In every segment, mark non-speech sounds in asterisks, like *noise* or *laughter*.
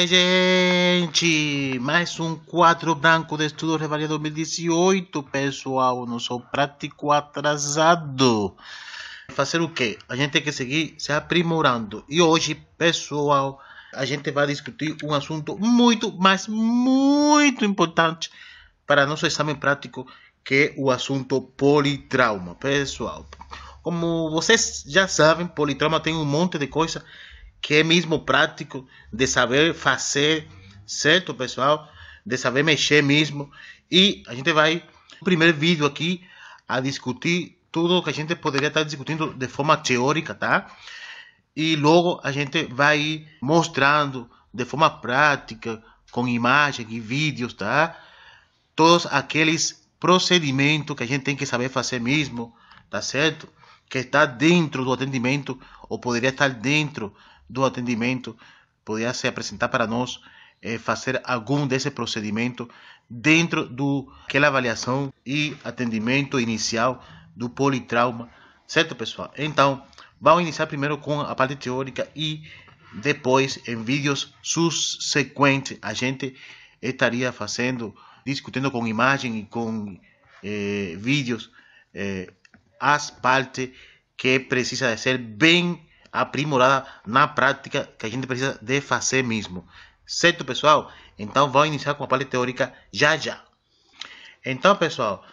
tarde, gente! Mais um quadro branco de estudo Revalia 2018, pessoal. Não sou prático atrasado. Fazer o quê? A gente tem que seguir se aprimorando. E hoje, pessoal, a gente vai discutir um assunto muito, mas muito importante para nosso exame prático, que é o assunto politrauma, pessoal. Como vocês já sabem, politrauma tem um monte de coisa que é mesmo prático, de saber fazer, certo, pessoal? De saber mexer mesmo. E a gente vai, no primeiro vídeo aqui, a discutir tudo que a gente poderia estar discutindo de forma teórica, tá? E logo a gente vai mostrando de forma prática, com imagens e vídeos, tá? Todos aqueles procedimentos que a gente tem que saber fazer mesmo, tá certo? Que está dentro do atendimento ou poderia estar dentro do atendimento poderia se apresentar para nós é, fazer algum desse procedimento dentro do aquela avaliação e atendimento inicial do politrauma, certo pessoal? Então, vamos iniciar primeiro com a parte teórica e depois em vídeos subsequentes a gente estaria fazendo, discutindo com imagem e com eh, vídeos eh, as partes que precisa ser bem aprimorada na prática que a gente precisa de fazer mesmo. Certo, pessoal? Então, vamos iniciar com a parte teórica já já. Então, pessoal,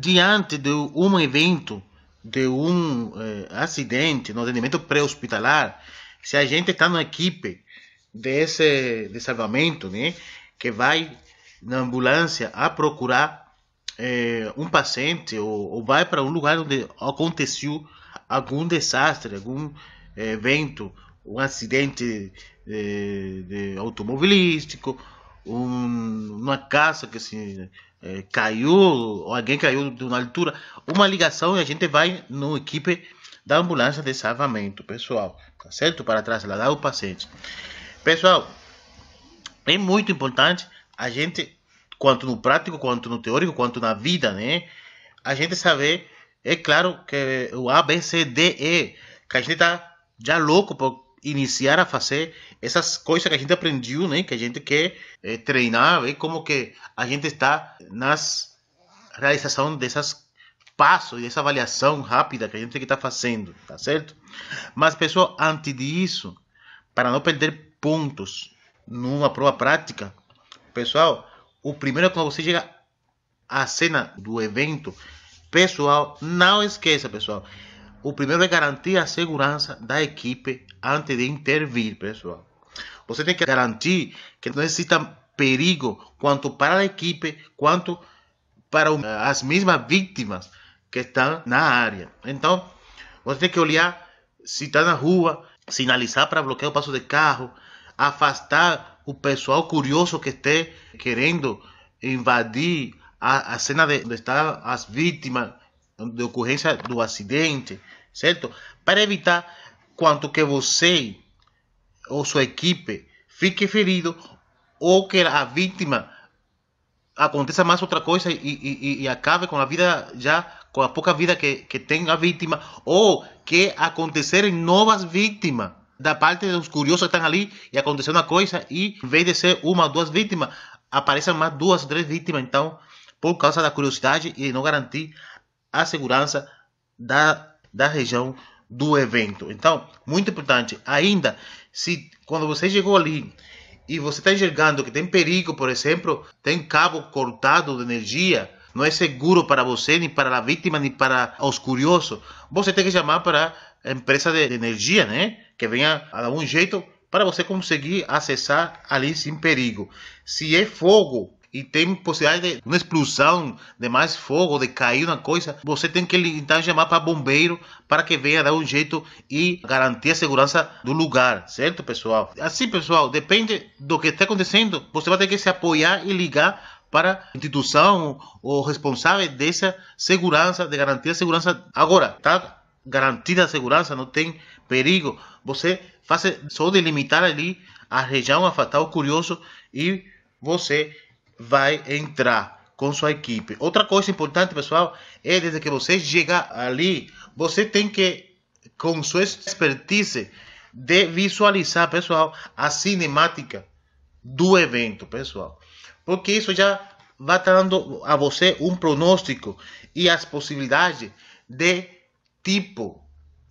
diante de um evento, de um eh, acidente no atendimento pré-hospitalar, se a gente está na equipe desse, de salvamento, né, que vai na ambulância a procurar eh, um paciente ou, ou vai para um lugar onde aconteceu algum desastre, algum eh, evento, um acidente de, eh, de automobilístico, um, uma casa que se é, caiu, ou alguém caiu de uma altura, uma ligação e a gente vai no equipe da ambulância de salvamento, pessoal, tá certo? Para trasladar o paciente. Pessoal, é muito importante a gente, quanto no prático, quanto no teórico, quanto na vida, né? A gente saber é claro que o A, B, C, D, E, que a gente está já louco por iniciar a fazer essas coisas que a gente aprendeu, né? Que a gente quer é, treinar, como que a gente está nas realização dessas passos e dessa avaliação rápida que a gente tem que estar tá fazendo, tá certo? Mas pessoal, antes disso, para não perder pontos numa prova prática, pessoal, o primeiro é quando você chega à cena do evento, pessoal não esqueça, pessoal. O primeiro é garantir a segurança da equipe antes de intervir, pessoal. Você tem que garantir que no exista perigo tanto para la equipe, quanto para las eh, mismas vítimas que estão na área. Entonces você tem que olhar si está na rua, sinalizar para bloquear o paso de carro, afastar o pessoal curioso que esté querendo invadir a, a cena de, estar as vítimas de ocorrência do acidente, certo? Para evitar quanto que você ou sua equipe fique ferido ou que a vítima aconteça mais outra coisa e, acabe com a vida já com a pouca vida que, que tem a vítima ou que acontecerem novas vítimas da parte dos curiosos que estão ali e aconteceu uma coisa e em vez de ser uma ou duas vítimas aparecem mais duas três vítimas então por causa da curiosidade e não garantir a segurança da, da região do evento. Então, muito importante. Ainda, se quando você chegou ali e você está enxergando que tem perigo, por exemplo, tem cabo cortado de energia, não é seguro para você, nem para a vítima, nem para os curiosos, você tem que chamar para a empresa de energia, né? Que venha a algum jeito para você conseguir acessar ali sem perigo. Se é fogo, e tem possibilidade de uma explosão, de mais fogo, de cair uma coisa, você tem que então chamar para bombeiro para que venha dar um jeito e garantir a segurança do lugar, certo, pessoal? Assim, pessoal, depende do que está acontecendo, você vai ter que se apoiar e ligar para a instituição ou responsável dessa segurança, de garantir a segurança. Agora, tá garantida a segurança, não tem perigo. Você faz só delimitar ali a região afetada, curioso, e você vai entrar com sua equipe. Outra coisa importante, pessoal, é desde que você chegar ali, você tem que, com sua expertise, de visualizar, pessoal, a cinemática do evento, pessoal. Porque isso já vai dando a você um pronóstico e as possibilidades de tipo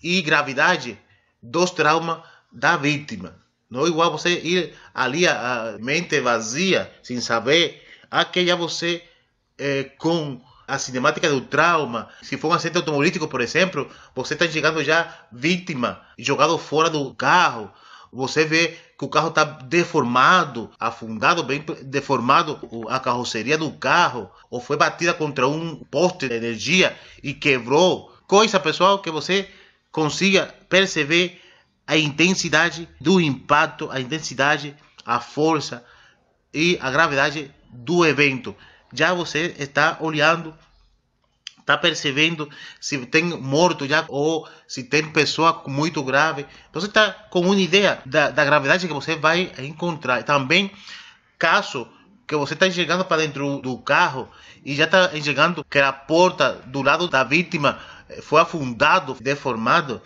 e gravidade dos traumas da vítima. Não é igual você ir ali a, mente vazia, sem saber, aquela você é, eh, com a cinemática do trauma. Se for um acidente automobilístico, por exemplo, você está chegando já vítima, jogado fora do carro. Você vê que o carro está deformado, afundado, bem deformado a carroceria do carro, ou foi batida contra um poste de energia e quebrou. Coisa, pessoal, que você consiga perceber a intensidade do impacto, a intensidade, a força e a gravidade do evento. Já você está olhando, está percebendo se tem morto já ou se tem pessoa muito grave. Você está com uma ideia da, da gravidade que você vai encontrar. Também, caso que você está enxergando para dentro do carro e já está enxergando que a porta do lado da vítima eh, foi afundado, deformado,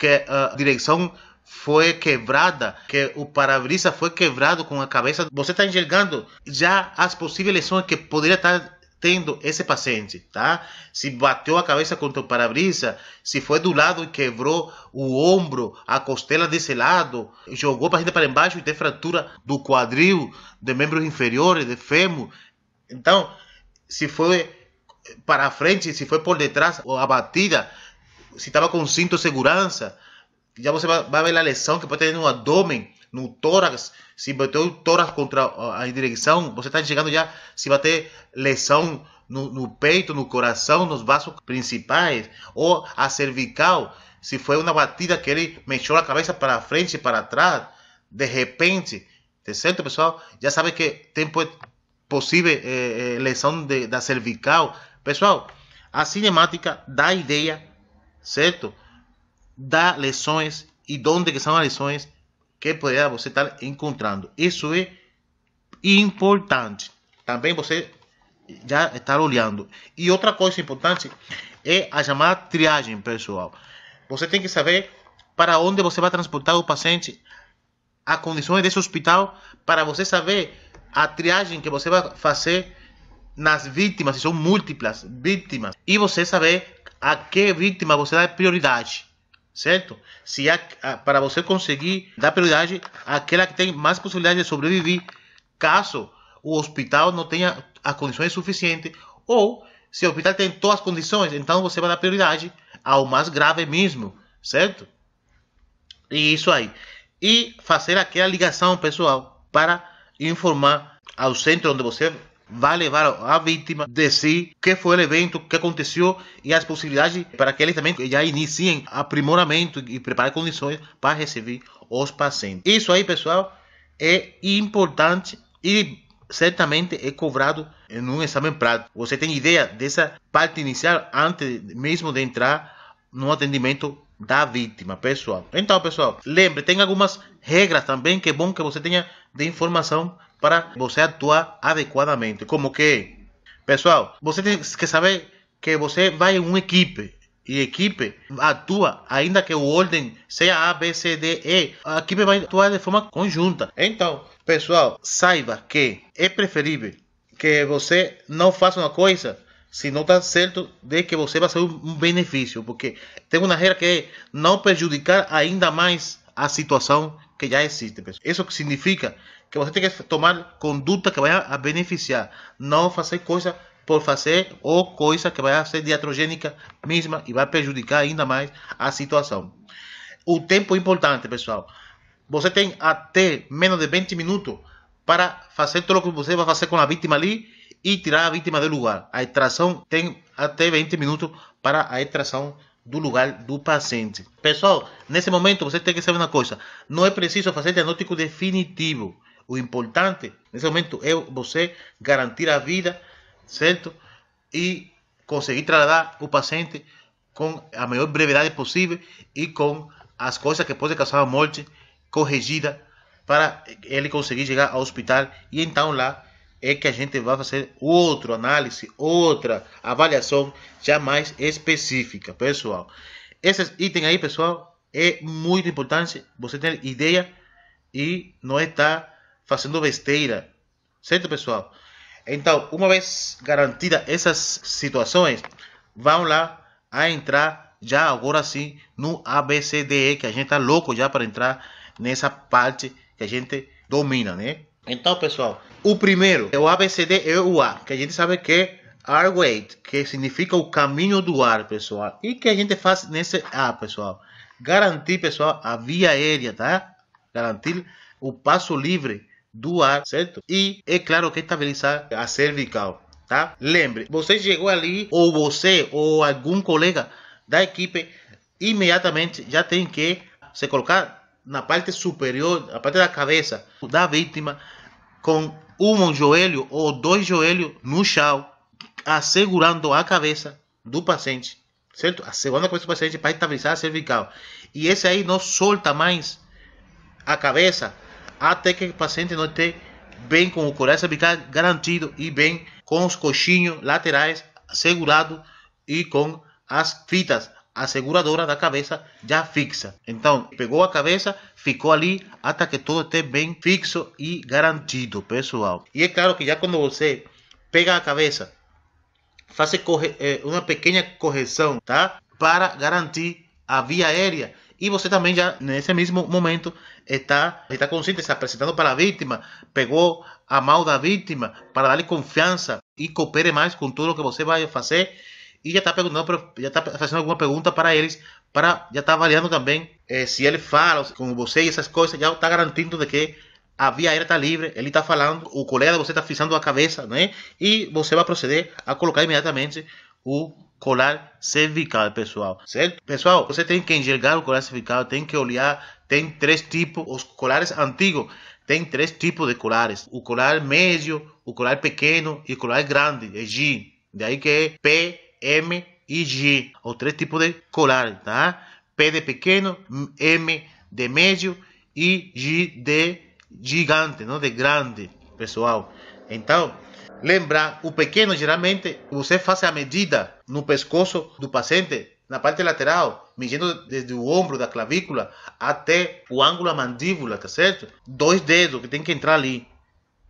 que ah, a direção foi quebrada, que o para-brisa foi quebrado com a cabeça. Você está enxergando já as possíveis lesões que poderia estar tá tendo esse paciente, tá? Se bateu a cabeça contra o para-brisa, se foi do lado e quebrou o ombro, a costela desse lado, jogou o paciente para embaixo e tem fratura do quadril, de membros inferiores, de fêmur. Então, se foi para frente, se foi por detrás ou abatida, se estava com cinto de segurança, já você vai, ver a lesão que pode ter no abdômen, no tórax. Se botou o tórax contra ah, a direção, você está chegando já. Se ter lesão no, no, peito, no coração, nos vasos principais, ou a cervical, se foi uma batida que ele mexeu a cabeça para frente e para trás, de repente, te certo, pessoal? Já sabe que é possível eh, eh lesão de, da cervical. Pessoal, a cinemática dá ideia certo? dá lesões e de onde que são as lesões que poderá você estar encontrando. Isso é importante. Também você já está olhando. E outra coisa importante é a chamada triagem, pessoal. Você tem que saber para onde você vai transportar o paciente, as condições desse hospital, para você saber a triagem que você vai fazer nas vítimas, se são múltiplas vítimas, e você saber a que vítima você dá prioridade, certo? Se é há, ah, para você conseguir dar prioridade àquela que tem mais possibilidade de sobreviver, caso o hospital não tenha as condições suficientes, ou se o hospital tem todas as condições, então você vai dar prioridade ao mais grave mesmo, certo? E isso aí. E fazer aquela ligação pessoal para informar ao centro onde você vai levar a vítima de si, que foi o evento, o que aconteceu e as possibilidades para que eles também já iniciem aprimoramento e preparem condições para receber os pacientes. Isso aí, pessoal, é importante e certamente é cobrado em um exame prático. Você tem ideia dessa parte inicial antes mesmo de entrar no atendimento da vítima, pessoal. Então, pessoal, lembre, tem algumas regras também que é bom que você tenha de informação para você atuar adequadamente. Como que? Pessoal, você tem que saber que você vai em uma equipe e a equipe atua, ainda que o ordem seja A, B, C, D, E, a equipe vai atuar de forma conjunta. Então, pessoal, saiba que é preferível que você não faça uma coisa se não está certo de que você vai ser um benefício, porque tem uma regra que é não prejudicar ainda mais a situação que já existe. Pessoal. Isso significa que você tem que tomar conduta que vai a beneficiar, não fazer coisa por fazer ou coisa que vai ser diatrogênica mesma e vai prejudicar ainda mais a situação. O tempo é importante, pessoal. Você tem até menos de 20 minutos para fazer tudo o que você vai fazer com a vítima ali e tirar a vítima do lugar. A extração tem até 20 minutos para a extração do lugar do paciente. Pessoal, nesse momento você tem que saber uma coisa: não é preciso fazer diagnóstico definitivo. O importante nesse momento é você garantir a vida, certo? E conseguir tratar o paciente com a maior brevidade possível e com as coisas que podem causar a morte corrigida para ele conseguir chegar ao hospital e então lá é que a gente vai fazer outra análise, outra avaliação já mais específica, pessoal. Esses itens aí, pessoal, é muito importante você ter ideia e não estar fazendo besteira. Certo, pessoal? Então, uma vez garantida essas situações, vamos lá a entrar já agora sim no ABCDE, que a gente tá louco já para entrar nessa parte que a gente domina, né? Então, pessoal, o primeiro é o ABCD é o A, que a gente sabe que é Arweight, que significa o caminho do ar, pessoal. E que a gente faz nesse A, pessoal? Garantir, pessoal, a via aérea, tá? Garantir o passo livre do ar, certo? E é claro que estabilizar a cervical, tá? Lembre, você chegou ali ou você ou algum colega da equipe imediatamente já tem que se colocar na parte superior, a parte da cabeça da vítima com um joelho ou dois joelhos no chão, assegurando a cabeça do paciente, certo? Assegurando a cabeça do paciente para estabilizar a cervical. E esse aí não solta mais a cabeça até que o paciente não esteja bem com o coração bicar garantido e bem com os coxinhos laterais segurado e com as fitas asseguradoras da cabeça já fixa. Então, pegou a cabeça, ficou ali até que tudo esteja bem fixo e garantido, pessoal. E é claro que já quando você pega a cabeça, faz eh, uma pequena correção, tá? Para garantir a via aérea e você também já nesse mesmo momento está, está consciente, está apresentando para a vítima pegou a mão da vítima para lhe confiança e coopere mais com tudo o que você vai fazer e já está perguntando já está fazendo alguma pergunta para eles para já está avaliando também eh, ele fala com você e essas coisas já está garantindo de que a via aérea está livre, ele está falando, o colega de você está fixando a cabeça, né? E você vai proceder a colocar imediatamente o colar cervical, pessoal, certo? Pessoal, você tem que enxergar o colar cervical, tem que olhar, tem três tipos, os colares antigos, tem três tipos de colares, o colar médio, o colar pequeno e o colar grande, é G, daí que é P, M e G, os três tipos de colar, tá? P de pequeno, M de médio e G de gigante, não de grande, pessoal. Então, Lembra, o pequeno geralmente você faz a medida no pescoço do paciente, na parte lateral, medindo desde o ombro da clavícula até o ângulo da mandíbula, tá certo? Dois dedos que tem que entrar ali,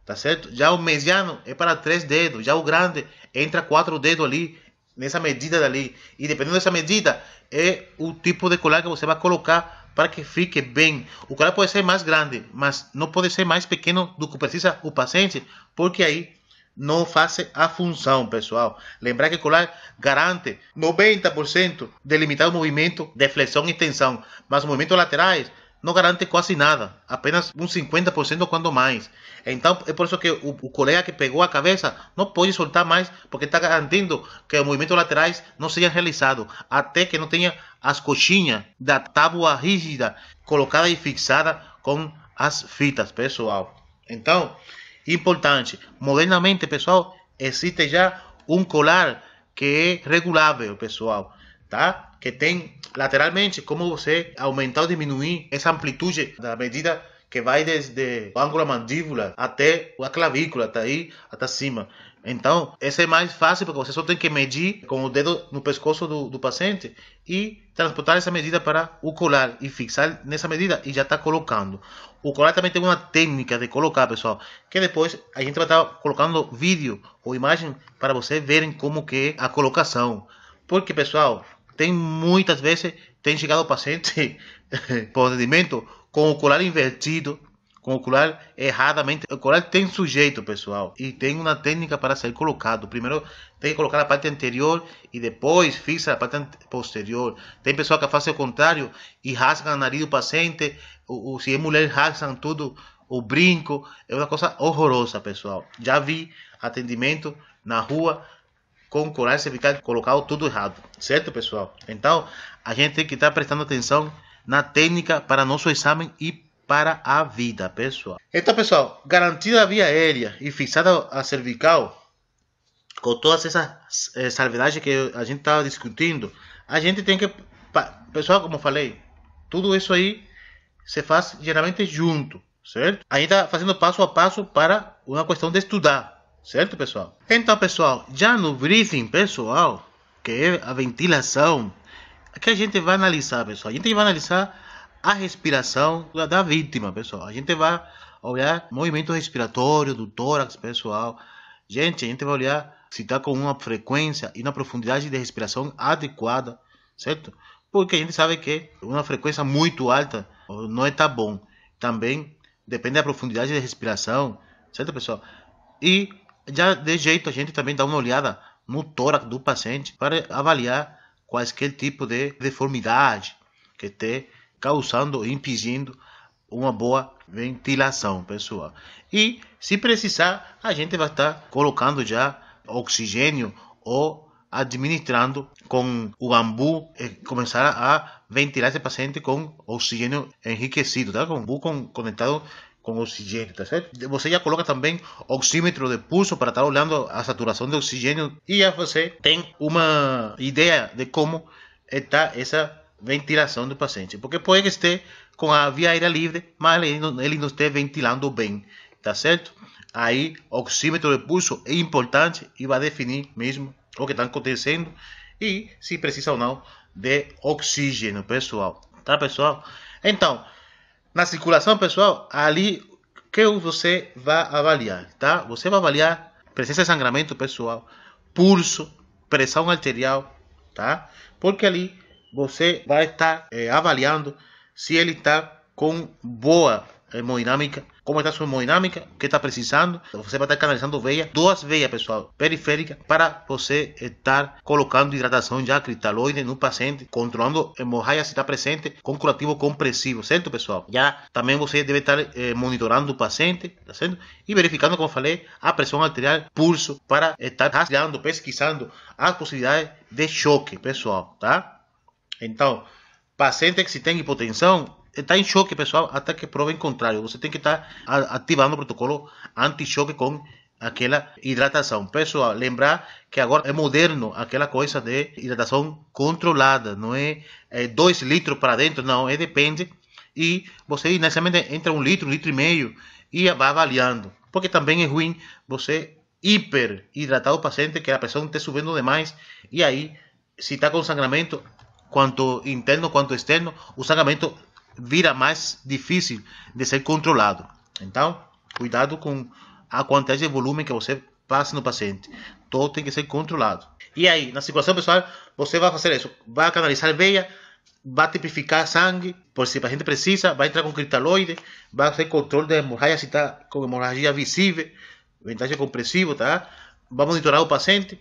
tá certo? Já o mediano é para três dedos, já o grande entra quatro dedos ali, nessa medida dali. E dependendo dessa medida, é o tipo de colar que você vai colocar para que fique bem. O colar pode ser mais grande, mas não pode ser mais pequeno do que precisa o paciente, porque aí não faz a função, pessoal. Lembrar que colar garante 90% de limitar o movimento de flexão e tensão, mas movimentos laterais não garante quase nada, apenas uns 50% quando mais. Então é por isso que o, o, colega que pegou a cabeça não pode soltar mais, porque está garantindo que os movimentos laterais não sejam realizados, até que não tenha as coxinhas da tábua rígida colocada e fixada com as fitas, pessoal. Então, Importante, modernamente, pessoal, existe já um colar que é regulável, pessoal, tá? Que tem lateralmente como você aumentar ou diminuir essa amplitude da medida que vai desde o ângulo mandíbula até a clavícula, tá aí, até cima. Então, essa é mais fácil porque você só tem que medir com o dedo no pescoço do, do paciente e transportar essa medida para o colar e fixar nessa medida e já está colocando. O colar também tem uma técnica de colocar, pessoal, que depois a gente vai estar tá colocando vídeo ou imagem para vocês verem como que é a colocação. Porque, pessoal, tem muitas vezes tem chegado o paciente *laughs* por atendimento com o colar invertido, com o colar erradamente. O colar tem sujeito, pessoal, e tem uma técnica para ser colocado. Primeiro tem que colocar a parte anterior e depois fixa a parte posterior. Tem pessoa que faz o contrário e rasga o nariz do paciente, ou, ou se é mulher, rasgam tudo, o brinco. É uma coisa horrorosa, pessoal. Já vi atendimento na rua com colar cervical colocado tudo errado, certo, pessoal? Então, a gente tem que estar prestando atenção na técnica para nosso exame e para a vida, pessoal. Então, pessoal, garantida a via aérea e fixada a cervical, com todas essas eh, salvagens que a gente estava discutindo, a gente tem que. Pessoal, como falei, tudo isso aí se faz geralmente junto, certo? Ainda está fazendo passo a passo para uma questão de estudar, certo, pessoal? Então, pessoal, já no briefing pessoal, que é a ventilação, é que a gente vai analisar, pessoal? A gente vai analisar a respiração da, da vítima, pessoal. A gente vai olhar movimento respiratório do tórax, pessoal. Gente, a gente vai olhar se está com uma frequência e uma profundidade de respiração adequada, certo? Porque a gente sabe que uma frequência muito alta não está é bom. Também depende da profundidade de respiração, certo, pessoal? E já de jeito a gente também dá uma olhada no tórax do paciente para avaliar qualquer tipo de deformidade que tem causando, impedindo uma boa ventilação, pessoal. E se precisar, a gente vai estar colocando já oxigênio ou administrando com o bambu, começar a ventilar esse paciente com oxigênio enriquecido, tá? Com bambu com, conectado com oxigênio, tá certo? Você já coloca também oxímetro de pulso para estar olhando a saturação de oxigênio e já você tem uma ideia de como está essa ventilação do paciente, porque pode estar com a via aérea livre, mas ele não, ele não está ventilando bem, tá certo? Aí, oxímetro de pulso é importante e vai definir mesmo o que está acontecendo e se precisa ou não de oxígeno, pessoal, tá, pessoal? Então, na circulação, pessoal, ali que você vai avaliar, tá? Você vai avaliar presença de sangramento, pessoal, pulso, pressão arterial, tá? Porque ali você a estar eh, avaliando se ele está con boa hemodinámica como está sua hemodinámica, o que está precisando. Você vai estar canalizando veia, dos veias, pessoal, periférica, para você estar colocando hidratação cristaloide en no paciente, controlando hemorragia si está presente, con curativo compressivo, certo, pessoal? ya también você debe estar eh, monitorando o paciente, tá certo? verificando, como falei, a presión arterial, pulso, para estar rastreando, pesquisando as possibilidades de choque, pessoal, tá? Então, paciente que se tem hipotensão, está em choque, pessoal, até que provem contrário. Você tem que estar ativando o protocolo anti-choque com aquela hidratação. Pessoal, lembrar que agora é moderno aquela coisa de hidratação controlada, não é, é dois litros para dentro, não, é depende. E você inicialmente entra um litro, um litro e meio e vai avaliando. Porque também é ruim você hiper hidratar o paciente, que a pressão está subindo demais e aí se está com sangramento, quanto interno quanto externo, o sangramento vira mais difícil de ser controlado. Então, cuidado com a quantidade de volume que você passa no paciente. Todo tem que ser controlado. E aí, na circulação pessoal, você vai fazer isso. Vai canalizar veia, vai tipificar sangue, por se o paciente precisa, vai entrar com cristalóide, vai fazer controle da hemorragia se está com hemorragia visível, ventagem compressivo, tá? Vai monitorar o paciente,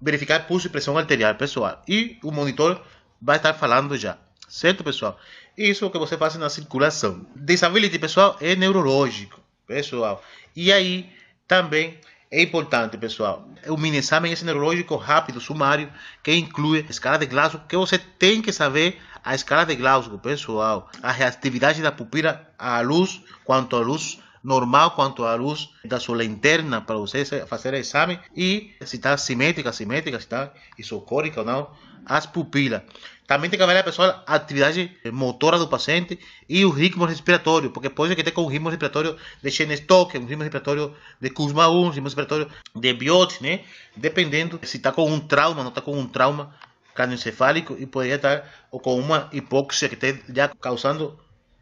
verificar pulso e pressão arterial pessoal. E o monitor vai estar falando já, certo, pessoal? Isso é o que você faz na circulação. Disability, pessoal, é neurológico, pessoal. E aí também é importante, pessoal, o mini-exame é neurológico rápido, sumário, que inclui a escala de Glasgow, que você tem que saber a escala de Glasgow, pessoal. A reatividade da pupila à luz, quanto à luz normal quanto à luz da sua lanterna para você fazer o exame e se está simétrica, simétrica, se está isocórica ou não, as pupilas. Também tem que avaliar, pessoal, a atividade motora do paciente e o ritmo respiratório, porque pode que tenha um ritmo respiratório de Shenstock, um ritmo respiratório de Kuzma 1, um ritmo respiratório de Biot, né? Dependendo se está com um trauma, não está com um trauma cardioencefálico e poderia estar ou com uma hipóxia que esteja já causando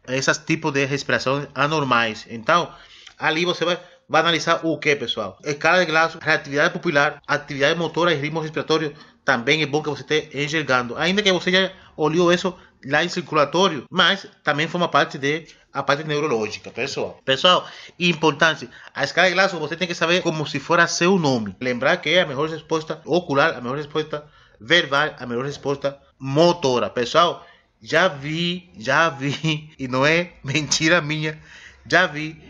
esses tipos de respirações anormais. Então, ali você vai, vai analisar o uh, que, pessoal? Escala de Glasgow, reatividade pupilar, atividade motora e ritmo respiratório. Também é bom que você esteja enxergando. Ainda que você já olhou isso lá em circulatório, mas também forma parte de a parte neurológica, pessoal. Pessoal, importância. A escala de Glasgow você tem que saber como se fora seu nome. Lembrar que é a melhor resposta ocular, a melhor resposta verbal, a melhor resposta motora. Pessoal, já vi, já vi, *laughs* e não é mentira minha, já vi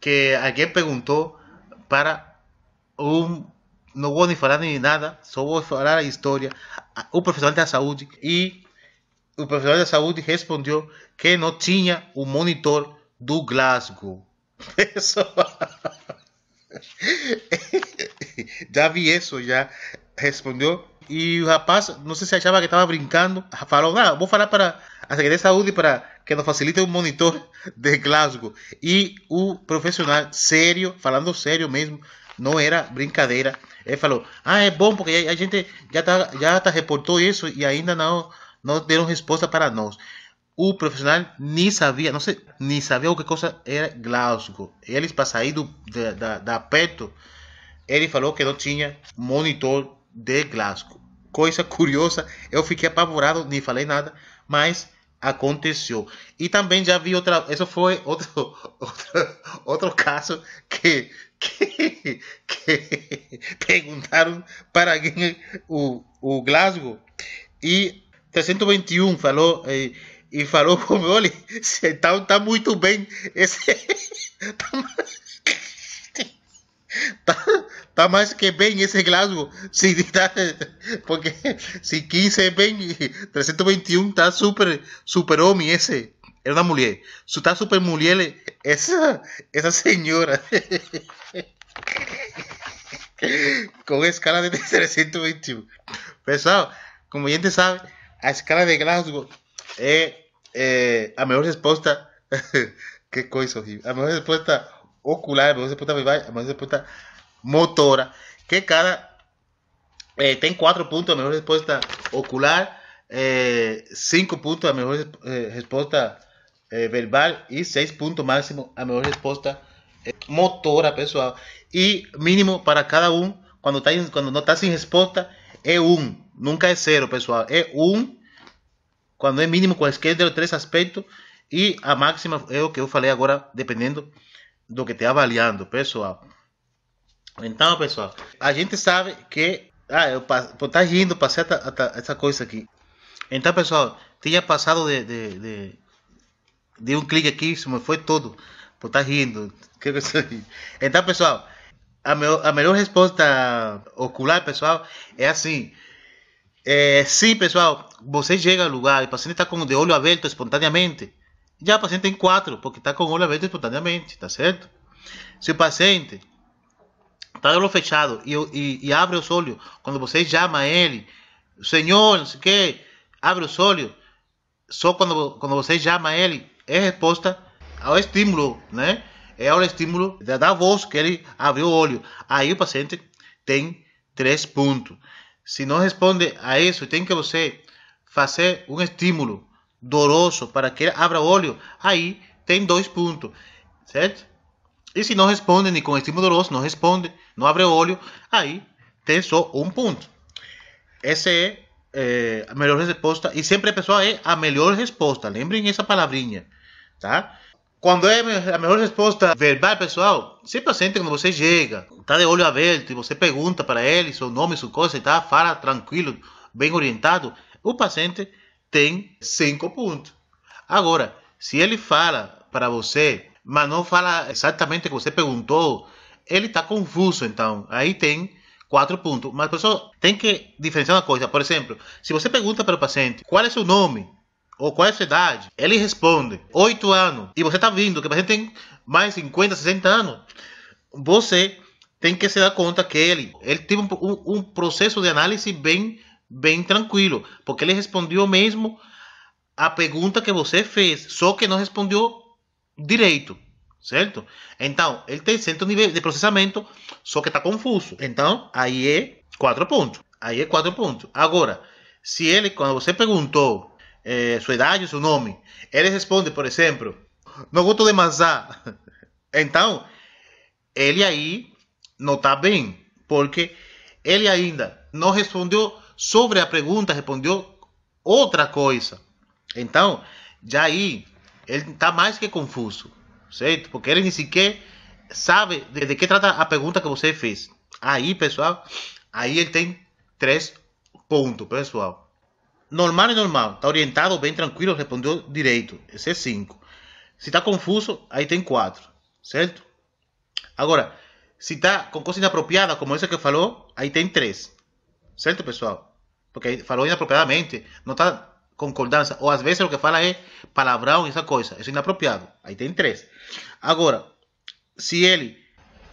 que alguém perguntou para um. Não vou nem falar nem nada, só vou falar a história. O profissional da saúde e o profissional da saúde respondeu que não tinha o monitor do Glasgow. Pessoal, *laughs* *laughs* já vi isso, já respondeu e o rapaz, não sei se achava que estava brincando, falou: Ah, vou falar para a Secretaria de Saúde para que nos facilite um monitor de Glasgow. E o profissional, sério, falando sério mesmo, não era brincadeira. Ele falou: Ah, é bom porque a gente já, tá, já tá reportou isso e ainda não, não deram resposta para nós. O profissional nem sabia, não sei, nem sabia o que coisa era Glasgow. Eles, para sair do, da, da, da perto, ele falou que não tinha monitor de Glasgow. Coisa curiosa, eu fiquei apavorado, nem falei nada, mas aconteceu. E também já vi outra, isso foi outro *laughs* outro, outro caso que, *laughs* que, que perguntaram para quem o, o Glasgow e 321 falou e, eh, e falou como *laughs* olha, está tá muito bem esse tá, Está más que Ben ese Glasgow. Sí, *laughs* porque si 15 Ben, 321 está súper, súper homie ese. Era una mujer. Está súper mujer esa, esa señora. *laughs* Con escala de 321. *laughs* Pesado, como ya te sabe, a escala de Glasgow, eh, eh, a mejor respuesta. qué coiso? A mejor respuesta ocular, a a mejor respuesta motora, que cada eh, tiene cuatro 4 puntos a mejor respuesta ocular, 5 eh, puntos a mejor eh, respuesta verbal y 6 puntos máximo a mejor respuesta motora pessoal. Y mínimo para cada uno, cuando, está cuando no está sin respuesta, es 1. Nunca es 0, pessoal. Es 1 cuando es mínimo cualquiera de los tres aspectos y a máxima es lo que yo falei dependiendo dependiendo lo que te avaliando, pessoal. Então, pessoal, a gente sabe que. Ah, eu estou tá rindo, passei essa coisa aqui. Então, pessoal, tinha passado de, de, de, de um clique aqui, isso me foi todo. Por estar tá rindo. *laughs* Que então, pessoal, a, meu, a melhor resposta ocular, pessoal, é assim. É, sim, pessoal, você chega ao lugar e o paciente está com o olho aberto espontaneamente. Já o paciente tem quatro, porque está com o olho aberto espontaneamente, tá certo? Se o paciente está de olho fechado e, e, e, abre os olhos. Quando você chama ele, Senhor, não sei o que, abre os olhos. Só quando, quando você chama ele, é resposta ao estímulo, né? É o estímulo da, da voz que ele abriu o olho. Aí o paciente tem três pontos. Se não responde a isso, tem que você fazer um estímulo doloroso para que ele abra o olho. Aí tem dois pontos, certo? E se não responde, nem com estímulo doloroso, não responde, não abre o olho, aí tem só um ponto. Essa é, é a melhor resposta. E sempre, pessoal, é a melhor resposta. Lembrem essa palavrinha, tá? Quando é a melhor resposta verbal, pessoal, se paciente quando você chega, tá de olho aberto e você pergunta para ele seu nome, sua coisa e tá, fala tranquilo, bem orientado, o paciente tem cinco pontos. Agora, se ele fala para você mas não fala exatamente o que você perguntou. Ele está confuso, então. Aí tem quatro pontos. Mas a pessoa tem que diferenciar uma coisa. Por exemplo, se você pergunta para o paciente qual é seu nome ou qual é sua idade, ele responde oito anos. E você está vendo que o paciente tem mais 50, 60 anos. Você tem que se dar conta que ele, ele teve um, um, um processo de análise bem, bem tranquilo, porque ele respondeu mesmo a pergunta que você fez, só que não respondeu direito, certo? Então, ele tem certo nível de processamento, só que está confuso. Então, aí é quatro pontos. Aí é quatro pontos. Agora, se ele, quando você perguntou é, eh, sua idade, seu nome, ele responde, por exemplo, não gosto de maçã. Então, ele aí não está bem, porque ele ainda não respondeu sobre a pergunta, respondeu outra coisa. Então, já aí él está más que confuso, certo? Porque él ni siquiera sabe de, qué trata la pregunta que usted fez. Ahí, pessoal, ahí él tiene tres puntos, pessoal. Normal y normal, está orientado, bien tranquilo, respondió direito. Ese es cinco. Si está confuso, ahí tiene cuatro, certo? Ahora, si está con cosas inapropiadas, como ese que falou, ahí tiene tres. ¿Cierto, pessoal? Porque falou inapropiadamente, no está concordância ou às vezes o que fala é palavrão, essa coisa, isso é inapropriado. Aí tem três. Agora, se ele,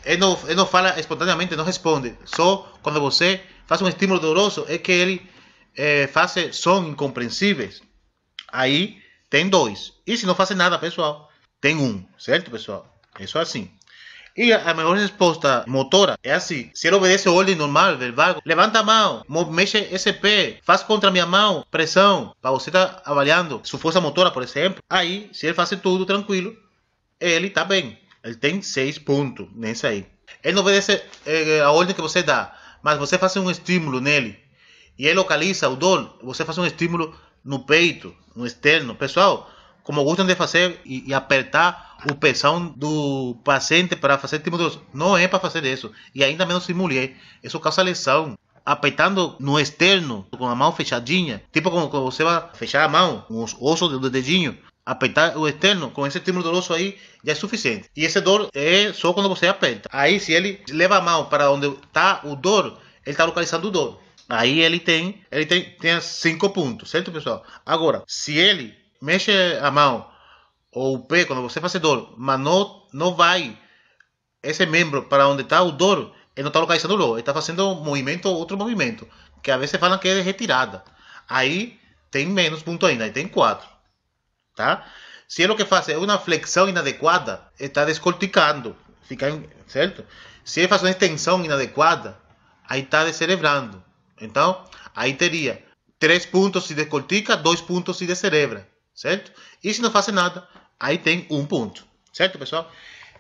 ele não, ele não fala espontaneamente, não responde, só quando você faz um estímulo doloroso é que ele eh, é, faz som incompreensíveis. Aí tem dois. E se não faz nada, pessoal, tem um, certo, pessoal? É assim. Y a mejor resposta motora é assim. Se ele obedece a ordem normal, verbal, levanta a mão, mexe SP faz contra a minha mão, pressão, para você estar avaliando sua força motora, por exemplo. Aí, se ele faz tudo tranquilo, ele está bem. Ele tem 6 pontos nessa aí. Ele não obedece eh, a ordem que você dá, mas você faz um estímulo nele. E ele localiza o dor, você faz um estímulo no peito, no externo. Pessoal, como gostam de fazer e apertar o pezão do paciente para fazer estímulos. Não é para fazer isso. E ainda menos em mulher. Isso causa lesão. Apertando no externo, com a mão fechadinha, tipo como quando você vai fechar a mão, com os ossos do dedinho, apertar o externo com esse estímulo doloroso aí já é suficiente. E esse dor é só quando você aperta. Aí, se ele leva a mão para onde está o dor, ele está localizando o dor. Aí ele tem, ele tem, tem cinco pontos, certo, pessoal? Agora, se ele mexe a mão ou o pé quando você faz dor, mas não, não vai esse membro para onde está o dor, ele não está localizando ele está fazendo um movimento, outro movimento, que às vezes falam que é retirada. Aí tem menos ponto ainda, aí tem quatro Tá? Se ele o que faz é uma flexão inadequada, está descorticando, fica, certo? Se ele faz uma extensão inadequada, aí está descerebrando. Então, aí teria três pontos se descortica, dois pontos se descerebra certo? E se não fazem nada, aí tem um ponto, certo, pessoal?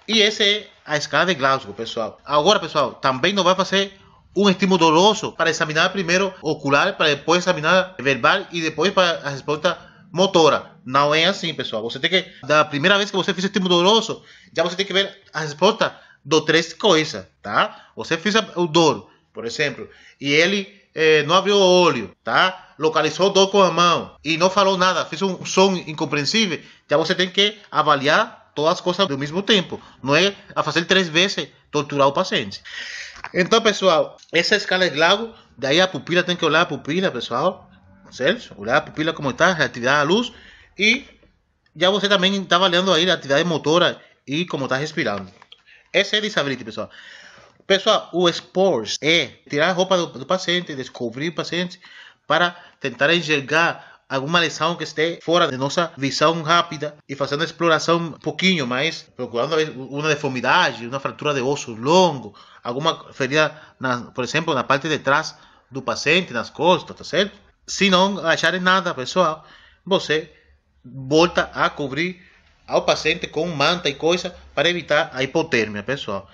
E essa é a escala de Glasgow, pessoal. Agora, pessoal, também não vai fazer um estímulo doloso para examinar primeiro ocular, para depois examinar verbal e depois para a resposta motora. Não é assim, pessoal. Você tem que, da primeira vez que você fez estímulo doloroso, já você tem que ver a resposta do três coisas, tá? Você fez o dor, por exemplo, e ele é, não abriu o olho, tá? Localizou dor com a mão e não falou nada, fez um som incompreensível. já você tem que avaliar todas as coisas ao mesmo tempo. Não é a fazer três vezes torturar o paciente. Então, pessoal, essa escala é lago Daí a pupila tem que olhar a pupila, pessoal. Certo? Olhar a pupila como está, reativar da luz. E já você também está avaliando aí a atividade motora e como está respirando. Essa é a disability, pessoal. Pessoal, o expor é tirar a roupa do, do paciente, descobrir o paciente para tentar enxergar alguma lesão que esté fora de nossa visão rápida e fazendo uma exploração um pouquinho mais, procurando uma deformidade, uma fratura de osso longo, alguma ferida, na, por exemplo, na parte de trás do paciente, nas costas, tá certo? Se não acharem nada, pessoal, você volta a cobrir ao paciente com manta e coisa para evitar a hipotermia pessoal.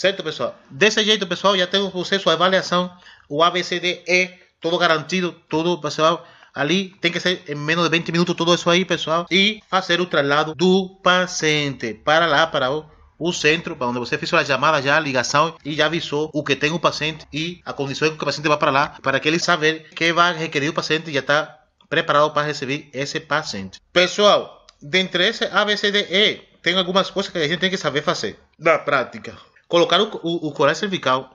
Certo, pessoal? Desse jeito, pessoal, já tem para você sua avaliação. O ABCDE, todo garantido, tudo, pessoal. Ali tem que ser em menos de 20 minutos tudo isso aí, pessoal. E fazer o traslado do paciente para lá, para o o centro para onde você fez a chamada já a ligação e já avisou o que tem o paciente e a condição que o paciente vai para lá para que ele saber que vai requerer o paciente e já está preparado para receber esse paciente. Pessoal, dentre esse ABCDE tem algumas coisas que a gente tem que saber fazer na prática. Colocar o, o, coral cervical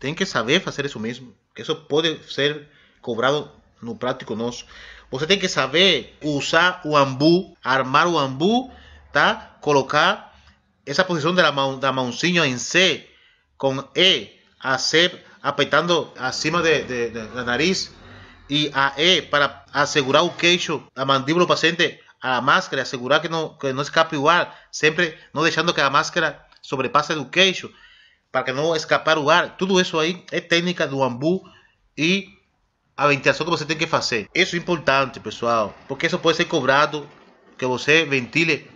tem que saber hacer eso mismo. que eso puede ser cobrado no prático nosso. Você tiene que saber usar o ambu, armar o ambu, tá? Colocar esa posición de la da mãozinha em C Con E, a C apertando acima de, la nariz Y a E para asegurar o queixo La mandíbula do paciente, a máscara, Asegurar que no que não escape igual, siempre no dejando que la máscara sobrepassa do queixo para que não escapar o ar. Tudo isso aí é técnica do ambu e a ventilação que você tem que fazer. Isso é importante, pessoal, porque isso pode ser cobrado que você ventile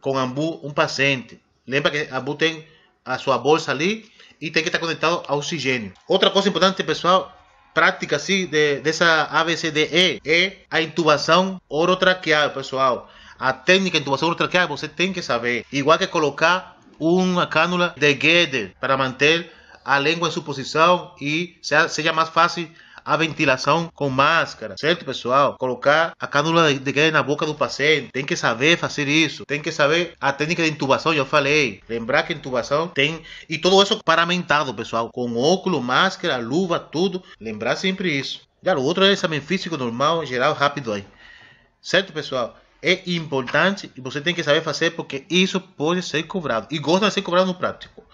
com ambu um paciente. Lembra que ambu tem a sua bolsa ali e tem que estar conectado ao oxigênio. Outra coisa importante, pessoal, prática assim de, dessa ABCDE é a intubação orotraqueal, pessoal. A técnica de intubação orotraqueal você tem que saber. Igual que colocar uma cânula de Gueder para manter a língua em sua posição e seja mais fácil a ventilação com máscara, certo, pessoal? Colocar a cânula de gás na boca do paciente. Tem que saber fazer isso. Tem que saber a técnica de intubação, já falei. Lembrar que intubação tem. E tudo isso paramentado, pessoal. Com óculos, máscara, luva, tudo. Lembrar sempre isso. Já o outro é exame físico normal, geral, rápido aí. Certo, pessoal? é importante e você tem que saber fazer porque isso pode ser cobrado e gosta de ser cobrado no prático,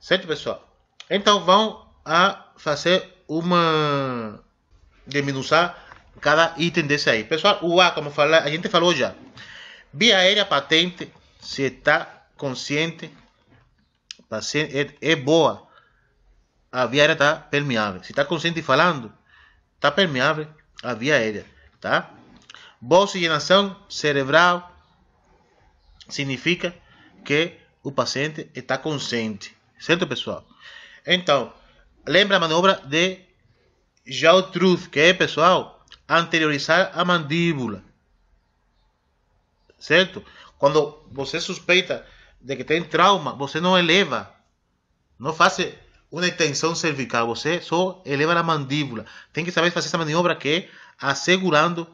certo, pessoal? Então vão a fazer uma diminuição cada item desse aí, pessoal. O A, como falar, a gente falou já, via aérea patente se está consciente, é, é boa, a via aérea está permeável. Se está consciente e falando, está permeável a via aérea, tá? Bolsa e nação cerebral significa que o paciente está consciente, certo, pessoal? Então, lembra a manobra de truth que é, pessoal, anteriorizar a mandíbula, certo? Quando você suspeita de que tem trauma, você não eleva, não faz uma extensão cervical, você só eleva a mandíbula. Tem que saber fazer essa manobra que é assegurando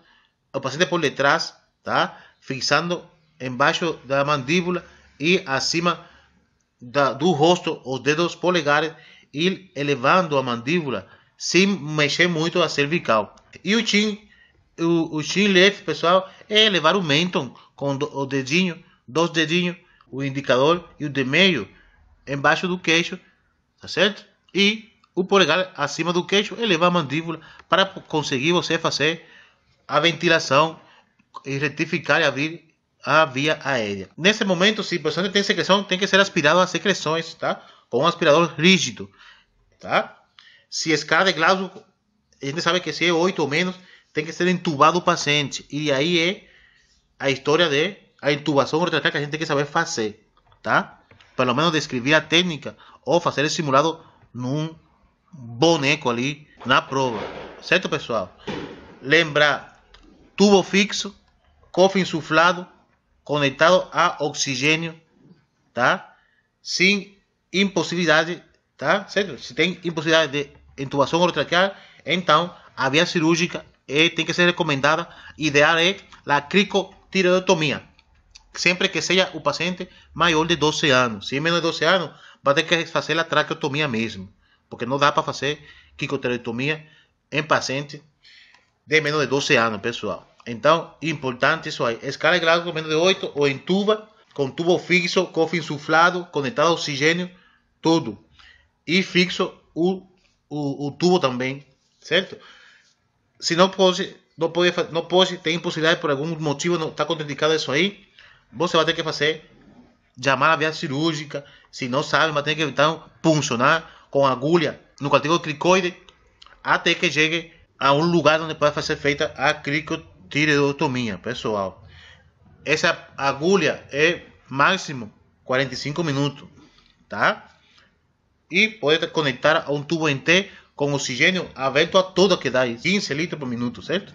o paciente por detrás, tá? Fixando embaixo da mandíbula e acima da, do rosto os dedos polegares e elevando a mandíbula sem mexer muito a cervical. E o chin, o, o chin left, pessoal, é elevar o mentón com os o dedinho, dois dedinhos, o indicador e o de meio embaixo do queixo, tá certo? E o polegar acima do queixo eleva a mandíbula para conseguir você fazer a ventilação e rectificar e abrir a via aérea. Nesse momento, se o paciente tem secreção, tem que ser aspirado as secreções, tá? Com um aspirador rígido, tá? Se escala de Glasgow, a gente sabe que se é 8 ou menos, tem que ser entubado o paciente. E aí é a história de a intubação retratal que a gente tem que saber fazer, tá? Pelo menos descrever a técnica ou fazer o simulado num boneco ali na prova, certo, pessoal? Lembrar tubo fixo, cofre insuflado, conectado a oxigênio, tá? Sem impossibilidade, tá? Certo? Se tem impossibilidade de intubação orotraqueal, então a via cirúrgica é, tem que ser recomendada. Ideal é a cricotireotomia, sempre que seja o paciente maior de 12 anos. Se é menos de 12 anos, vai ter que fazer a traqueotomia mesmo, porque não dá para fazer cricotireotomia em paciente de menos de 12 anos, pessoal. Então, importante isso aí. Escala de grau menos de 8 ou em tuba, com tubo fixo, cofre insuflado, conectado a oxigênio, tudo. E fixo o, o, o tubo também, certo? Se não pode, não pode, não pode, tem impossibilidade por algum motivo, não está contraindicado isso aí, você vai ter que fazer chamar a via cirúrgica. Se não sabe, vai ter que então funcionar com agulha no categoria cricoide até que chegue a um lugar onde pode ser feita a cricoterapia. tiroidotomía, pues, pessoal. esa agulha es máximo 45 minutos, tá? y puede conectar a un tubo en T con oxígeno abierto a todo que da. 15 litros por minuto, cierto?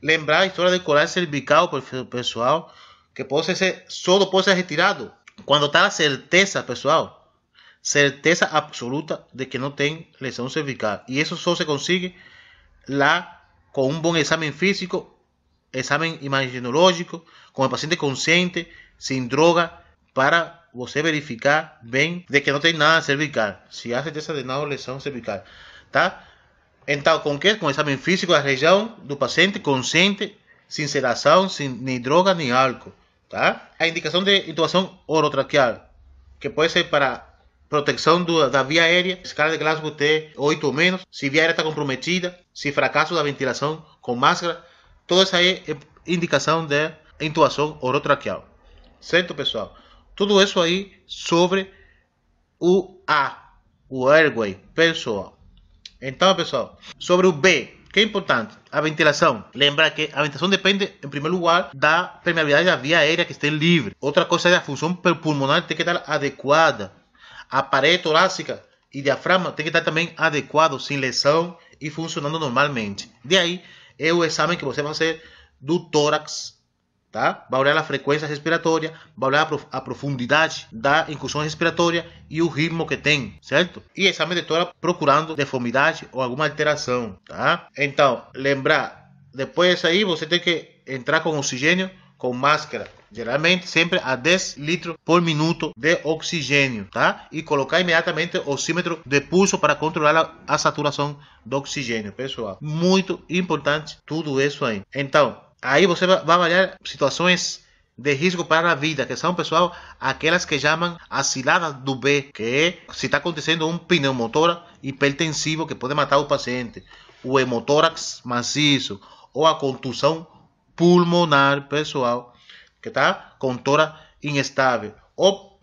Lembrar la historia de colar cervical, pessoal, que solo puede ser retirado cuando está la certeza, pessoal, certeza absoluta de que no tiene lesión cervical. Y eso solo se consigue la, con un buen examen físico exame imaginológico com o paciente consciente, sem droga, para você verificar bem de que não tem nada cervical, se há certeza de não lesão cervical, tá? Então, com que? Com exame físico da região do paciente consciente, sem sedação, sem nem droga nem álcool, tá? A indicação de intubação orotraqueal, que pode ser para proteção do, da via aérea, escala de Glasgow T8 ou menos, se a via aérea está comprometida, se fracasso da ventilação com máscara, Toda essa é indicação de intuação orotraqueal. Certo, pessoal? Tudo isso aí sobre o A, o airway pessoal. Então, pessoal, sobre o B, que é importante, a ventilação. Lembra que a ventilação depende, em primeiro lugar, da permeabilidade da via aérea que esteja livre. Outra coisa é a função pulmonar tem que estar adequada. A parede torácica e diafragma tem que estar também adequado, sem lesão e funcionando normalmente. De aí, é o exame que você vai fazer do tórax, tá? Vai olhar a frequência respiratória, vai olhar a profundidade da ¿tá? incursão respiratória e o ritmo que tem, certo? E exame de tórax procurando deformidade ou alguma alteração, tá? Então, lembrar, depois aí você tem que entrar com oxigênio com máscara, geralmente sempre a 10 litros por minuto de oxigênio, tá? E colocar imediatamente o oxímetro de pulso para controlar a, a saturação do oxigênio, pessoal. Muito importante tudo isso aí. Então, aí você vai avaliar situações de risco para a vida, que são, pessoal, aquelas que chamam as do B, que é se está acontecendo um pneumotórax hipertensivo que pode matar o paciente, o hemotórax maciço ou a contusão pulmonar, pessoal, que está com tora instável ou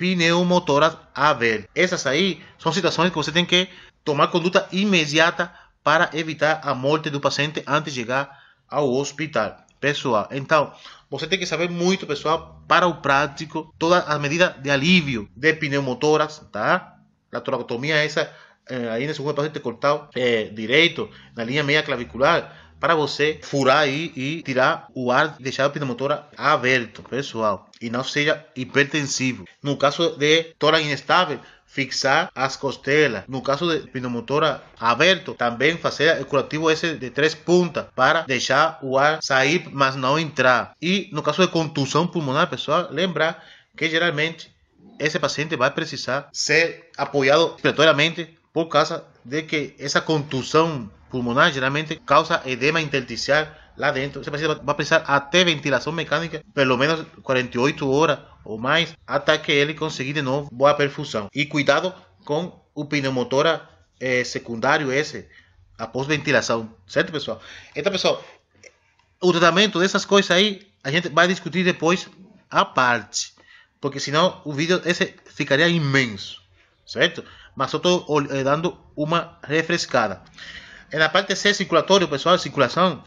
a ver. Essas aí são situações que você tem que tomar conduta imediata para evitar a morte do paciente antes de chegar ao hospital. Pessoal, então você tem que saber muito, pessoal, para o prático, todas as medidas de alívio de pneumotoras, tá? A toracotomia essa, eh, aí nesse segundo paciente cortado é, direito, na linha meia clavicular, para você furar aí e tirar o ar, deixar a pneumotora aberto, pessoal, e não seja hipertensivo. No caso de tórax inestável, fixar as costelas. No caso de pneumotora aberto, também fazer o curativo esse de três pontas para deixar o ar sair, mas não entrar. E no caso de contusão pulmonar, pessoal, lembrar que geralmente esse paciente vai precisar ser apoiado respiratoriamente por causa de que esa contusión pulmonar generalmente causa edema intersticial lá dentro. Você va a precisar até mecánica por lo menos 48 horas o más hasta que él consiga de nuevo boa perfusión y cuidado con el pneumotora eh, secundario secundario esse, após ventilação, certo pessoal? Este, persona? pessoal, tratamiento de esas cosas ahí a gente va a discutir después aparte porque si no, el video ese ficaria inmenso cierto? mas todo eh, dando una refrescada. En la parte C, Personal pessoal, circulación.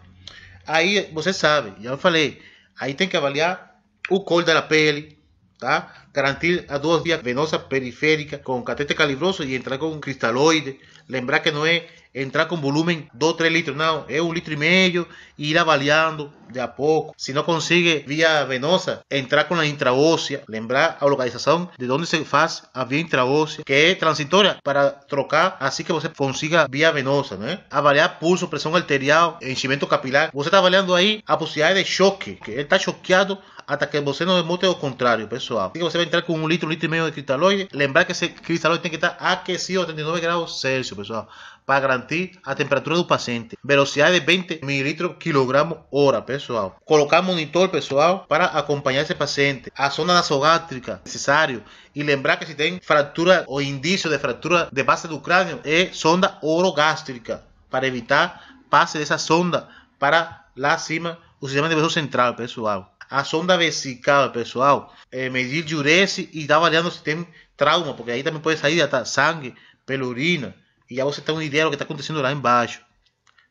Ahí. você sabe, lo falei, Ahí tem que avaliar o de la pele, tá? Garantir a dos días. venosa periférica Con catete calibroso Y entrar con un cristaloide. Lembrar que no es entrar con volumen 2, 3 litros, no, es un litro y medio, ir avaliando de a poco. Si no consigue vía venosa, entrar con la intraósea, lembrar a localización de donde se hace a vía intraósea, que es transitoria para trocar, así que usted consiga vía venosa, ¿no? Avaliar pulso, presión arterial, enchimento capilar. usted está avaliando ahí a posibilidades de choque, que él está choqueado hasta que usted no demuestre lo contrario, pessoal. Así que va a entrar con un litro, un litro y medio de cristalóide. Lembrar que ese cristalóide tiene que estar aquecido a 39 grados Celsius, pessoal, para garantir la temperatura del paciente. Velocidad de 20 mililitros kilogramos hora, pessoal. Colocar monitor, pessoal, para a ese paciente. A zona nasogástrica, necesario. Y lembrar que si tiene fractura o indicio de fractura de base del cráneo es sonda orogástrica, para evitar pase de esa sonda para la cima o sistema peso central, pessoal. a sonda vesical, pessoal, é, medir diurese e dar avaliando se tem trauma, porque aí também pode sair até sangue pela urina, e já você tem uma ideia do que está acontecendo lá embaixo.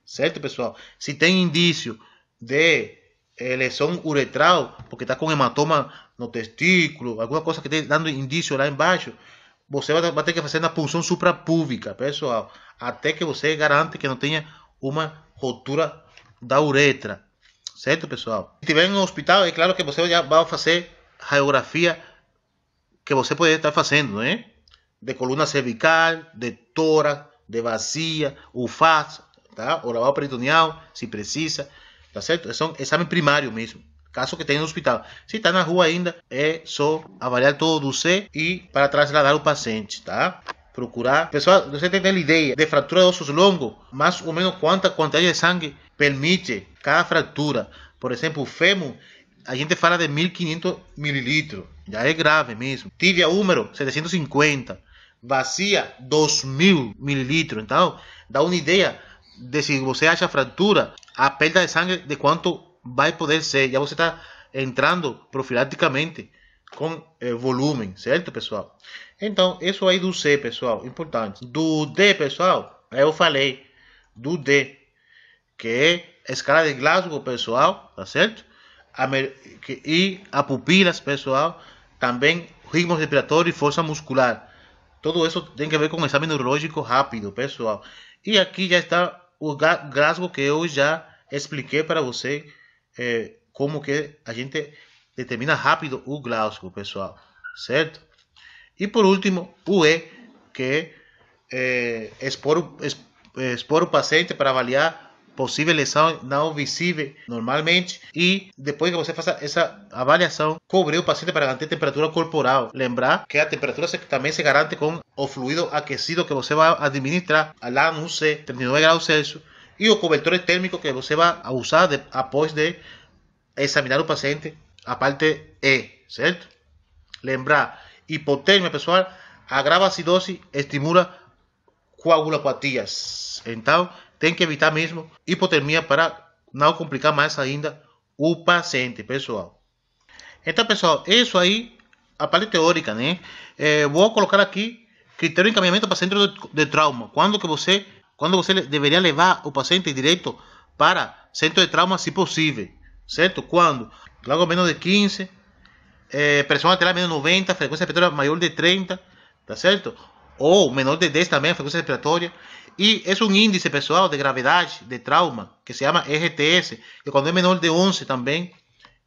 Certo, pessoal? Se tem indício de é, eh, lesão uretral, porque está com hematoma no testículo, alguma coisa que está dando indício lá embaixo, você vai ter que fazer na punção suprapúbica, pessoal, até que você garante que não tenha uma rotura da uretra. Certo, pessoal? Se estiver em hospital, es claro que você a hacer radiografia que você pode estar haciendo eh? De coluna cervical, de tórax, de vacía, ufás tá? O lavado peritoneal, se precisa, tá certo? São exame primário mesmo. Caso que en no hospital. si está la rua ainda, é só avaliar todo o C y para trasladar al paciente, tá? Procurar. Pessoal, você tem a ideia de fratura de ossos longos, más o menos quanta quantidade de sangue permite cada fratura. Por exemplo, o fêmur, a gente fala de 1500 mililitros, já é grave mesmo. Tíbia úmero, 750. Vacia, 2000 mililitros. Então, dá uma ideia de se você acha fratura, a perda de sangue, de quanto vai poder ser. Já você está entrando profilaticamente com eh, volume, certo, pessoal? Então, isso aí do C, pessoal, importante. Do D, pessoal, eu falei do D que é a escala de Glasgow pessoal, tá certo? e a pupilas pessoal, também ritmo respiratório e força muscular. Tudo isso tem que ver com exame neurológico rápido, pessoal. E aqui já está o Glasgow que eu já expliquei para você é, como que a gente determina rápido o Glasgow, pessoal, certo? E por último, o E, que é, é eh, expor, expor eh, o paciente para avaliar lesión no visible normalmente y después que usted faça esa evaluación cobre o paciente para garantir temperatura corporal. Lembrar que a temperatura se, también se garante con o fluido aquecido que va a administrar lá no C, 39 grados Celsius, Y o cobertor térmico que va a usar después após de examinar al paciente, aparte parte E, certo? Lembrar, hipotermia, pessoal, agrava acidosis acidose, estimula coagulopatias. Então, Tem que evitar mesmo hipotermia para não complicar mais ainda o paciente, pessoal. Então, pessoal, isso aí, a parte teórica, né? É, vou colocar aqui critério de encaminhamento para centro de, trauma. Quando que você, quando você deveria levar o paciente direito para centro de trauma, se possível, certo? Quando? Logo menos de 15, é, eh, pressão arterial menos 90, frequência respiratória maior de 30, tá certo? Ou menor de 10 também, a frequência respiratória. Y es un índice pessoal de gravedad de trauma que se llama RTS, que cuando es menor de 11 también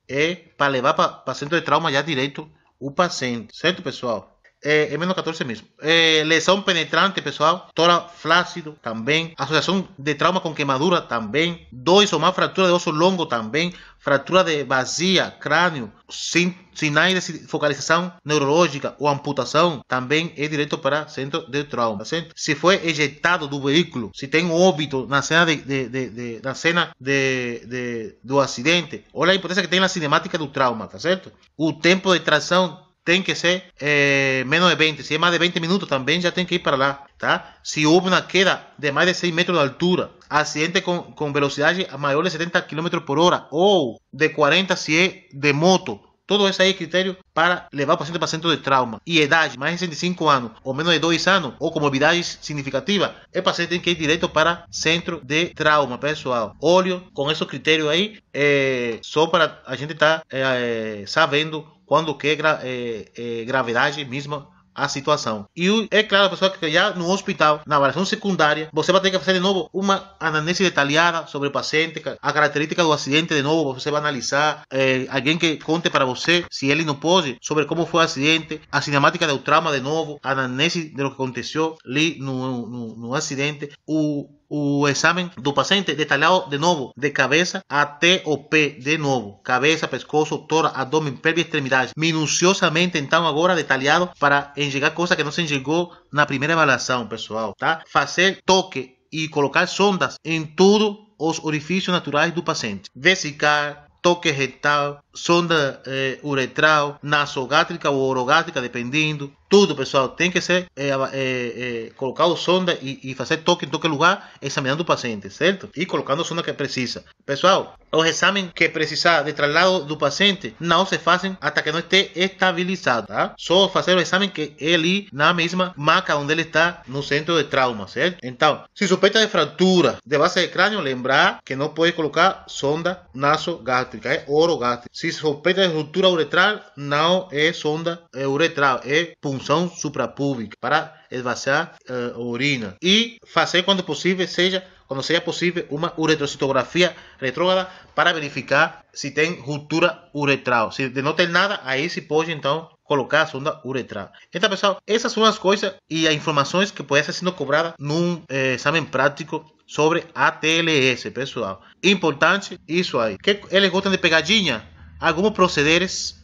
é eh, para levar para, para centro de trauma já direito o paciente, certo pessoal? É, é menos 14 mesmo. É, lesão penetrante, pessoal. Tora flácido também. Associação de trauma com queimadura também. Dois ou mais fratura de osso longo também. Fratura de vazia, crânio. sin sinais de focalização neurológica ou amputação também é direto para centro de trauma. Certo? Se foi ejetado do veículo, se tem óbito na cena, de, de, de, de na cena de, do acidente, olha a importância que tem na cinemática do trauma, tá certo? O tempo de tração tem que ser é, menos de 20. Se é mais de 20 minutos também já tem que ir para lá, tá? Se houve uma queda de mais de 6 metros de altura, acidente com, com velocidade maior de 70 km por hora ou de 40 se é de moto, todo esse aí é critério para levar o paciente para centro de trauma. E idade, mais de 65 anos ou menos de 2 anos, ou comorbidades significativa, o paciente tem que ir direto para centro de trauma, pessoal. Óleo, com esses critérios aí, é, só para a gente estar tá, é, eh, eh, sabendo quando que é, é, gravidade mesmo a situação. E é claro, pessoal, que já no hospital, na avaliação secundária, você vai ter que fazer de novo uma anamnese detalhada sobre o paciente, a característica do acidente de novo, você vai analisar, é, alguém que conte para você, se ele não pode, sobre como foi o acidente, a cinemática do trauma de novo, a anamnese de lo que aconteceu ali no, no, no acidente, o o exame do paciente detalhado de novo, de cabeça até o pé, de novo, cabeça, pescoço, tórax, abdômen, e extremidades, minuciosamente, então agora detalhado para enxergar coisas que não se enxergou na primeira avaliação, pessoal, tá? Fazer toque e colocar sondas em todos os orifícios naturais do paciente. vesical, toque retal, sonda eh, uretral, nasogástrica ou orogástrica, dependendo, Todo, pessoal, tiene que ser eh, eh, eh, colocado sonda y hacer toque en todo lugar, examinando o paciente, ¿cierto? Y colocando sonda que precisa. Pessoal, los exames que precisar de traslado del paciente no se hacen Hasta que no esté estabilizado, tá? ¿ah? Solo hacer el examen que y na misma maca donde él está no centro de trauma, ¿cierto? Então, si suspeita de fractura de base de cráneo, lembrar que no puede colocar sonda nasogástrica, é orogástrica. Si sospecha de ruptura uretral, no Es sonda uretral, es punção função suprapúbica para esvaziar eh, a urina e fazer quando possível seja quando seja possível uma uretrocitografia retrógrada para verificar se tem ruptura uretral. Se não tem nada, aí se pode então colocar a sonda uretral. Então, pessoal, essas são as coisas e as informações que podem ser sendo cobradas num eh, exame prático sobre ATLS, pessoal. Importante isso aí. Que eles gostam de pegadinha? Alguns procederes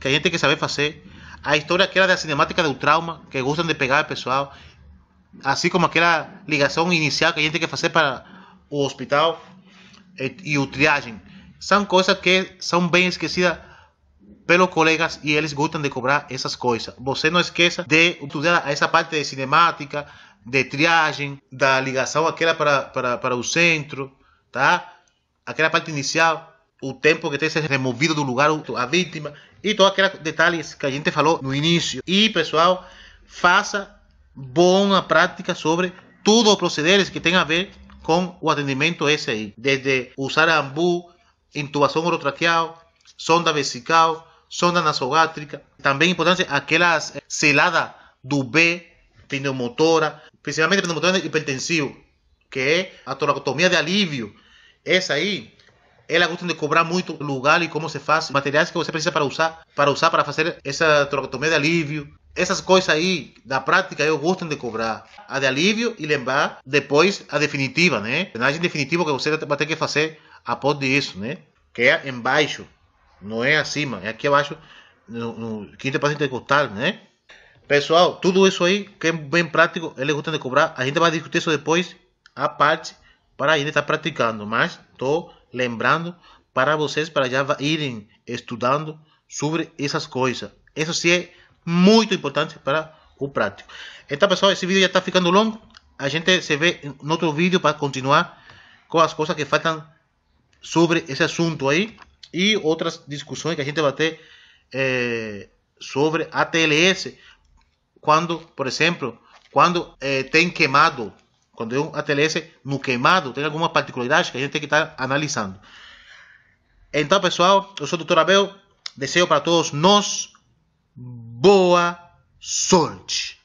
que a gente tem que saber fazer a história que era de cinemática do trauma, que gostam de pegar o pessoal, assim como aquela ligação inicial que a gente tem que fazer para o hospital e, eh, e o triagem. São coisas que são bem esquecidas pelos colegas e eles gostam de cobrar essas coisas. Você não esqueça de estudar essa parte de cinemática, de triagem, da ligação aquela para, para, para o centro, tá? Aquela parte inicial o tiempo que esteja removido do lugar a vítima y todos aqueles detalles que a gente falou no inicio y pessoal, faça boa prática sobre todos los procederes que tem a ver con o atendimento SI, desde usar ambu, intubação orotraqueal, sonda vesical, sonda nasogástrica, también importante, aquelas eh, celada do B, pneumotora, principalmente pneumotora hipertensivo, que é a toracotomia de alívio. Essa aí ela gosta de cobrar muito o lugar e como se faz, materiais que você precisa para usar, para usar para fazer essa trocotomia de alívio. Essas coisas aí da prática eu gosto de cobrar. A ah, de alívio e lembrar depois a definitiva, né? Drenagem definitiva que você vai ter que fazer após disso, né? Que é embaixo, não é acima, é aqui abaixo, no, no quinto paciente costal né? Pessoal, tudo isso aí que é bem prático, eles gostam de cobrar. A gente vai discutir isso depois, a parte, para ainda estar praticando. Mas estou lembrando para vocês, para já irem estudando sobre essas coisas. Isso sim é muito importante para o prático. Então, pessoal, esse vídeo já está ficando longo. A gente se vê em outro vídeo para continuar com as coisas que faltam sobre esse assunto aí e outras discussões que a gente vai ter eh, sobre a TLS quando, por exemplo, quando eh, tem queimado quando é um ATLS no queimado, tem alguma particularidade que a gente tem que estar analisando. Então, pessoal, eu sou o Dr. Abel. Desejo para todos nós boa sorte.